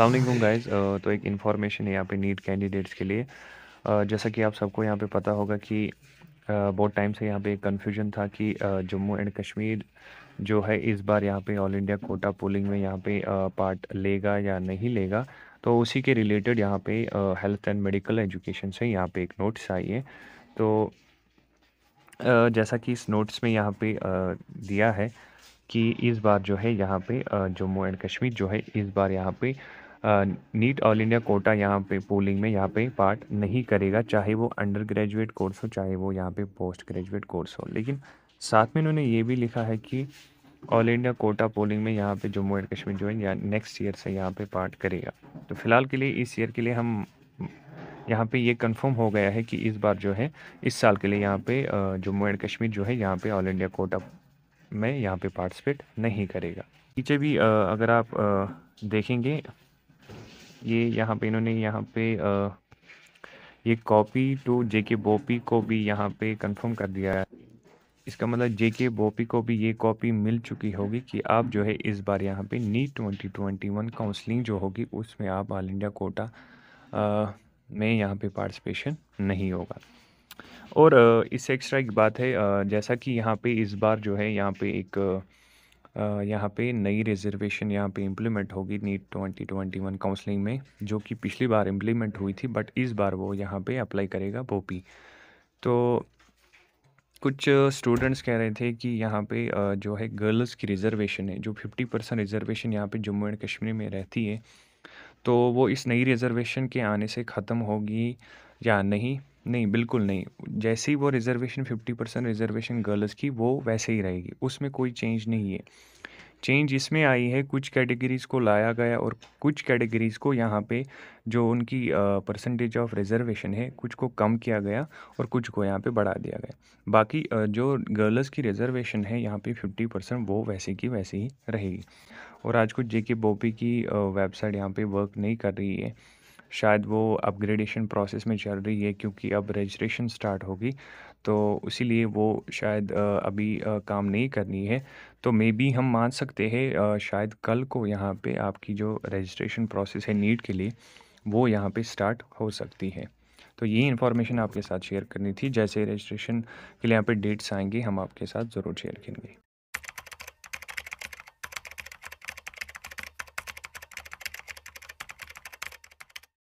अलमेकम guys uh, तो एक information है यहाँ पे नीट कैंडिडेट्स के लिए uh, जैसा कि आप सबको यहाँ पे पता होगा कि uh, बहुत टाइम से यहाँ पे कन्फ्यूजन था कि जम्मू एंड कश्मीर जो है इस बार यहाँ पे ऑल इंडिया कोटा पोलिंग में यहाँ पे पार्ट लेगा या नहीं लेगा तो उसी के रिलेटेड यहाँ पे हेल्थ एंड मेडिकल एजुकेशन से यहाँ पे एक नोट्स आई है तो जैसा कि इस नोट्स में यहाँ पे दिया है कि इस बार जो है यहाँ पे जम्मू एंड कश्मीर जो है इस बार यहाँ पे नीट ऑल इंडिया कोटा यहाँ पे पोलिंग में यहाँ पे पार्ट नहीं करेगा चाहे वो अंडर ग्रेजुएट कोर्स हो चाहे वो यहाँ पे पोस्ट ग्रेजुएट कोर्स हो लेकिन साथ में इन्होंने ये भी लिखा है कि ऑल इंडिया कोटा पोलिंग में यहाँ पे जम्मू एंड कश्मीर जो है नेक्स्ट ईयर से यहाँ पे पार्ट करेगा तो फिलहाल के लिए इस ईयर के लिए हम यहाँ पे ये कंफर्म हो गया है कि इस बार जो है इस साल के लिए यहाँ पे जम्मू एंड कश्मीर जो है यहाँ पे ऑल इंडिया कोटा में यहाँ पे पार्टिसिपेट नहीं करेगा पीछे भी अगर आप देखेंगे ये यहाँ पे इन्होंने यहाँ पे आ, ये कॉपी टू तो जे के बोपी को भी यहाँ पे कंफर्म कर दिया है इसका मतलब जे के बोपी को भी ये कॉपी मिल चुकी होगी कि आप जो है इस बार यहाँ पे NEET twenty twenty one counselling जो होगी उसमें आप ऑल इंडिया कोटा आ, में यहाँ पे पार्टिसिपेशन नहीं होगा और इससे एक्स्ट्रा एक बात है जैसा कि यहाँ पे इस बार जो है यहाँ पे एक यहाँ पे नई रिजर्वेशन यहाँ पे इम्प्लीमेंट होगी नीट 2021 काउंसलिंग में जो कि पिछली बार इम्प्लीमेंट हुई थी बट इस बार वो यहाँ पे अप्लाई करेगा पोपी तो कुछ स्टूडेंट्स कह रहे थे कि यहाँ पे जो है गर्ल्स की रिज़र्वेशन है जो फिफ्टी परसेंट रिज़र्वेशन यहाँ पे जम्मू एंड कश्मीर में रहती है तो वो इस नई रिज़र्वेशन के आने से ख़त्म होगी या नहीं नहीं बिल्कुल नहीं जैसे ही वो reservation fifty percent reservation girls की वो वैसे ही रहेगी उसमें कोई चेंज नहीं है चेंज इसमें आई है कुछ कैटेगरीज़ को लाया गया और कुछ कैटेगरीज़ को यहाँ पे जो उनकी परसेंटेज ऑफ रिजर्वेशन है कुछ को कम किया गया और कुछ को यहाँ पे बढ़ा दिया गया बाकी uh, जो गर्ल्स की रिजर्वेशन है यहाँ पे फिफ्टी परसेंट वो वैसे की वैसे ही रहेगी और आज कुछ जे के बोपी की वेबसाइट यहाँ पर वर्क नहीं कर रही है शायद वो अपग्रेडेशन प्रोसेस में चल रही है क्योंकि अब रजिस्ट्रेशन स्टार्ट होगी तो उसी वो शायद अभी काम नहीं करनी है तो मे बी हम मान सकते हैं शायद कल को यहाँ पे आपकी जो रजिस्ट्रेशन प्रोसेस है नीट के लिए वो यहाँ पे स्टार्ट हो सकती है तो ये इन्फॉर्मेशन आपके साथ शेयर करनी थी जैसे रजिस्ट्रेशन के लिए यहाँ पे डेट्स आएंगे हम आपके साथ ज़रूर शेयर करेंगे